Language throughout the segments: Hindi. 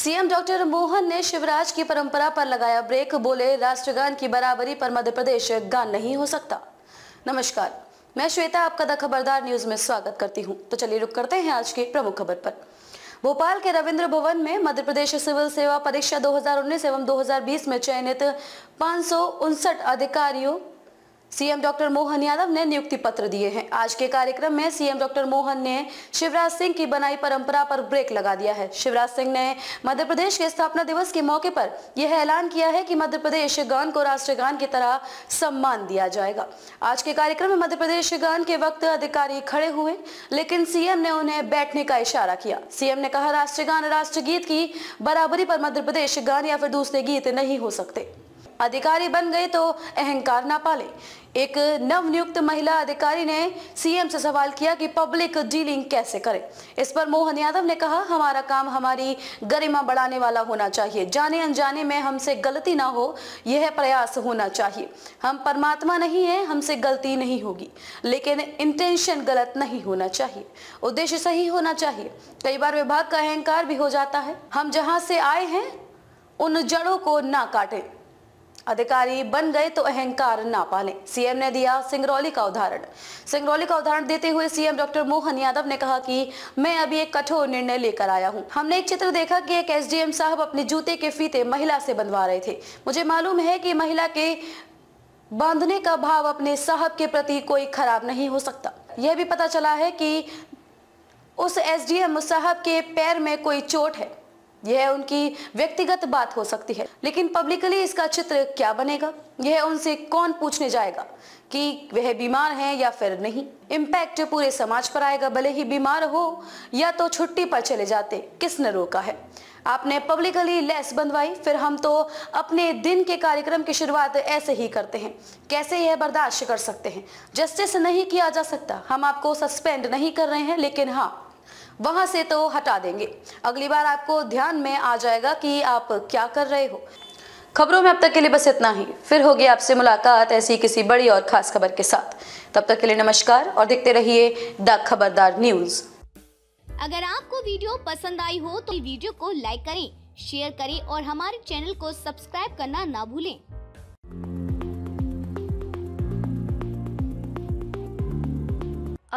सीएम डॉक्टर मोहन ने शिवराज की परंपरा पर लगाया ब्रेक बोले राष्ट्रगान की बराबरी पर मध्य प्रदेश गान नहीं हो सकता नमस्कार मैं श्वेता आपका द खबरदार न्यूज में स्वागत करती हूं तो चलिए रुक करते हैं आज की प्रमुख खबर पर भोपाल के रविंद्र भवन में मध्य प्रदेश सिविल सेवा परीक्षा 2019 एवं 2020 में चयनित पाँच अधिकारियों सीएम डॉक्टर मोहन यादव ने नियुक्ति पत्र दिए हैं आज के कार्यक्रम में सीएम डॉक्टर मोहन ने शिवराज सिंह की बनाई परंपरा पर ब्रेक लगा दिया है शिवराज सिंह ने मध्य प्रदेश के स्थापना दिवस के मौके पर यह ऐलान किया है कि मध्य प्रदेश गान को राष्ट्रगान गान की तरह सम्मान दिया जाएगा आज के कार्यक्रम में मध्य प्रदेश गान के वक्त अधिकारी खड़े हुए लेकिन सीएम ने उन्हें बैठने का इशारा किया सीएम ने कहा राष्ट्रगान राष्ट्र गीत की बराबरी पर मध्य प्रदेश गान या फिर दूसरे गीत नहीं हो सकते अधिकारी बन गए तो अहंकार ना पाले एक नवनियुक्त महिला अधिकारी ने सीएम से सवाल किया कि पब्लिक डीलिंग कैसे करें इस पर मोहन यादव ने कहा हमारा काम हमारी गरिमा बढ़ाने वाला होना चाहिए जाने अनजाने में हमसे गलती ना हो यह प्रयास होना चाहिए हम परमात्मा नहीं है हमसे गलती नहीं होगी लेकिन इंटेंशन गलत नहीं होना चाहिए उद्देश्य सही होना चाहिए कई बार विभाग का अहंकार भी हो जाता है हम जहाँ से आए हैं उन जड़ों को ना काटें अधिकारी बन गए तो अहंकार ना पालें सीएम ने दिया सिंगरौली का उदाहरण सिंगरौली का उदाहरण देते हुए सीएम डॉक्टर मोहन यादव ने कहा कि मैं अभी एक कठोर निर्णय लेकर आया हूं हमने एक चित्र देखा कि एक एसडीएम साहब अपने जूते के फीते महिला से बंधवा रहे थे मुझे मालूम है कि महिला के बांधने का भाव अपने साहब के प्रति कोई खराब नहीं हो सकता यह भी पता चला है कि उस एस साहब के पैर में कोई चोट है यह उनकी व्यक्तिगत बात हो सकती है लेकिन पब्लिकली इसका चित्र क्या बनेगा यह उनसे कौन पूछने जाएगा कि वह बीमार हैं या फिर नहीं इम्पैक्ट पूरे समाज पर आएगा भले ही बीमार हो या तो छुट्टी पर चले जाते किसने रोका है आपने पब्लिकली लेस बंधवाई फिर हम तो अपने दिन के कार्यक्रम की शुरुआत ऐसे ही करते हैं कैसे यह बर्दाश्त कर सकते हैं जस्टिस नहीं किया जा सकता हम आपको सस्पेंड नहीं कर रहे हैं लेकिन हाँ वहां से तो हटा देंगे अगली बार आपको ध्यान में आ जाएगा कि आप क्या कर रहे हो खबरों में अब तक के लिए बस इतना ही फिर होगी आपसे मुलाकात ऐसी किसी बड़ी और खास खबर के साथ तब तक के लिए नमस्कार और देखते रहिए द खबरदार न्यूज अगर आपको वीडियो पसंद आई हो तो वीडियो को लाइक करें शेयर करें और हमारे चैनल को सब्सक्राइब करना ना भूलें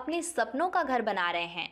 अपने सपनों का घर बना रहे हैं